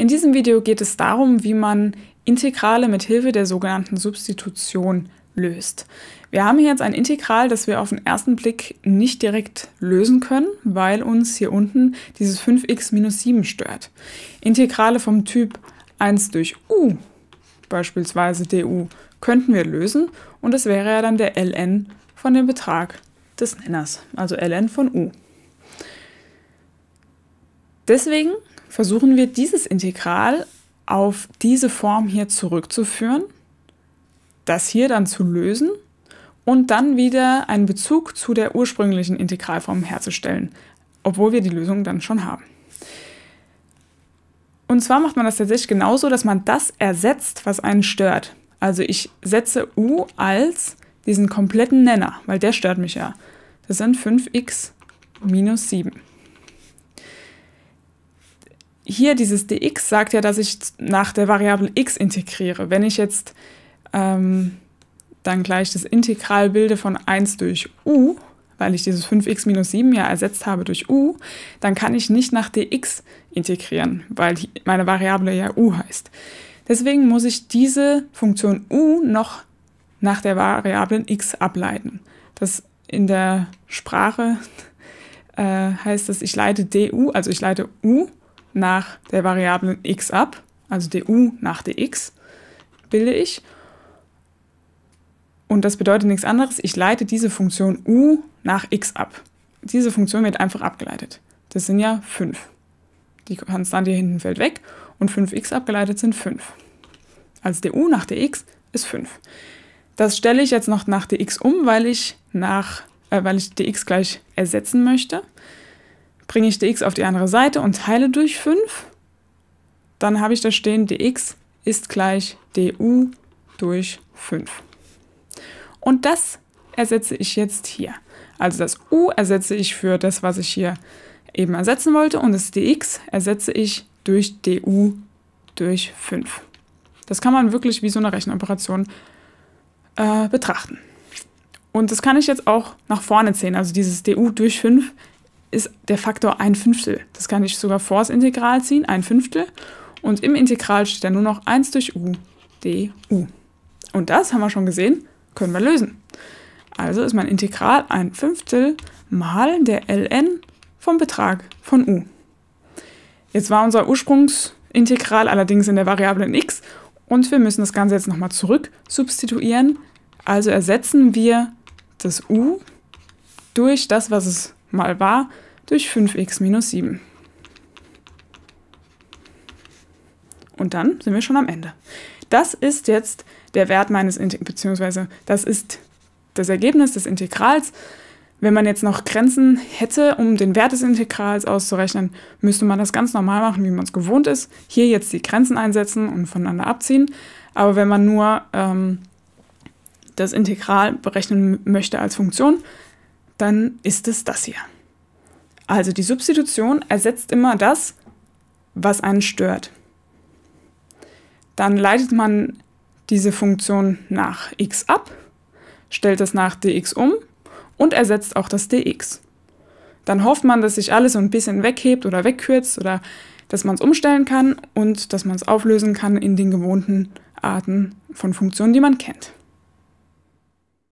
In diesem Video geht es darum, wie man Integrale mit Hilfe der sogenannten Substitution löst. Wir haben hier jetzt ein Integral, das wir auf den ersten Blick nicht direkt lösen können, weil uns hier unten dieses 5x minus 7 stört. Integrale vom Typ 1 durch u, beispielsweise du, könnten wir lösen und das wäre ja dann der ln von dem Betrag des Nenners, also ln von u. Deswegen versuchen wir dieses Integral auf diese Form hier zurückzuführen, das hier dann zu lösen und dann wieder einen Bezug zu der ursprünglichen Integralform herzustellen, obwohl wir die Lösung dann schon haben. Und zwar macht man das tatsächlich genauso, dass man das ersetzt, was einen stört. Also ich setze u als diesen kompletten Nenner, weil der stört mich ja. Das sind 5x minus 7 hier dieses dx sagt ja, dass ich nach der Variable x integriere. Wenn ich jetzt ähm, dann gleich das Integral bilde von 1 durch u, weil ich dieses 5x minus 7 ja ersetzt habe durch u, dann kann ich nicht nach dx integrieren, weil meine Variable ja u heißt. Deswegen muss ich diese Funktion u noch nach der Variablen x ableiten. Das in der Sprache äh, heißt das, ich leite du, also ich leite u nach der Variablen x ab, also du nach dx, bilde ich. Und das bedeutet nichts anderes, ich leite diese Funktion u nach x ab. Diese Funktion wird einfach abgeleitet. Das sind ja 5. Die Konstante hier hinten fällt weg und 5x abgeleitet sind 5. Also du nach dx ist 5. Das stelle ich jetzt noch nach dx um, weil ich, nach, äh, weil ich dx gleich ersetzen möchte bringe ich dx auf die andere Seite und teile durch 5. Dann habe ich da stehen, dx ist gleich du durch 5. Und das ersetze ich jetzt hier. Also das u ersetze ich für das, was ich hier eben ersetzen wollte und das dx ersetze ich durch du durch 5. Das kann man wirklich wie so eine Rechenoperation äh, betrachten. Und das kann ich jetzt auch nach vorne zählen. Also dieses du durch 5 ist der Faktor ein Fünftel. Das kann ich sogar vor das Integral ziehen, ein Fünftel. Und im Integral steht dann nur noch 1 durch u du. Und das, haben wir schon gesehen, können wir lösen. Also ist mein Integral ein Fünftel mal der ln vom Betrag von u. Jetzt war unser Ursprungsintegral allerdings in der Variablen x und wir müssen das Ganze jetzt nochmal zurück substituieren. Also ersetzen wir das u durch das, was es mal war durch 5x minus 7. Und dann sind wir schon am Ende. Das ist jetzt der Wert meines Integrals, beziehungsweise das ist das Ergebnis des Integrals. Wenn man jetzt noch Grenzen hätte, um den Wert des Integrals auszurechnen, müsste man das ganz normal machen, wie man es gewohnt ist. Hier jetzt die Grenzen einsetzen und voneinander abziehen. Aber wenn man nur ähm, das Integral berechnen möchte als Funktion, dann ist es das hier. Also die Substitution ersetzt immer das, was einen stört. Dann leitet man diese Funktion nach x ab, stellt es nach dx um und ersetzt auch das dx. Dann hofft man, dass sich alles so ein bisschen weghebt oder wegkürzt oder dass man es umstellen kann und dass man es auflösen kann in den gewohnten Arten von Funktionen, die man kennt.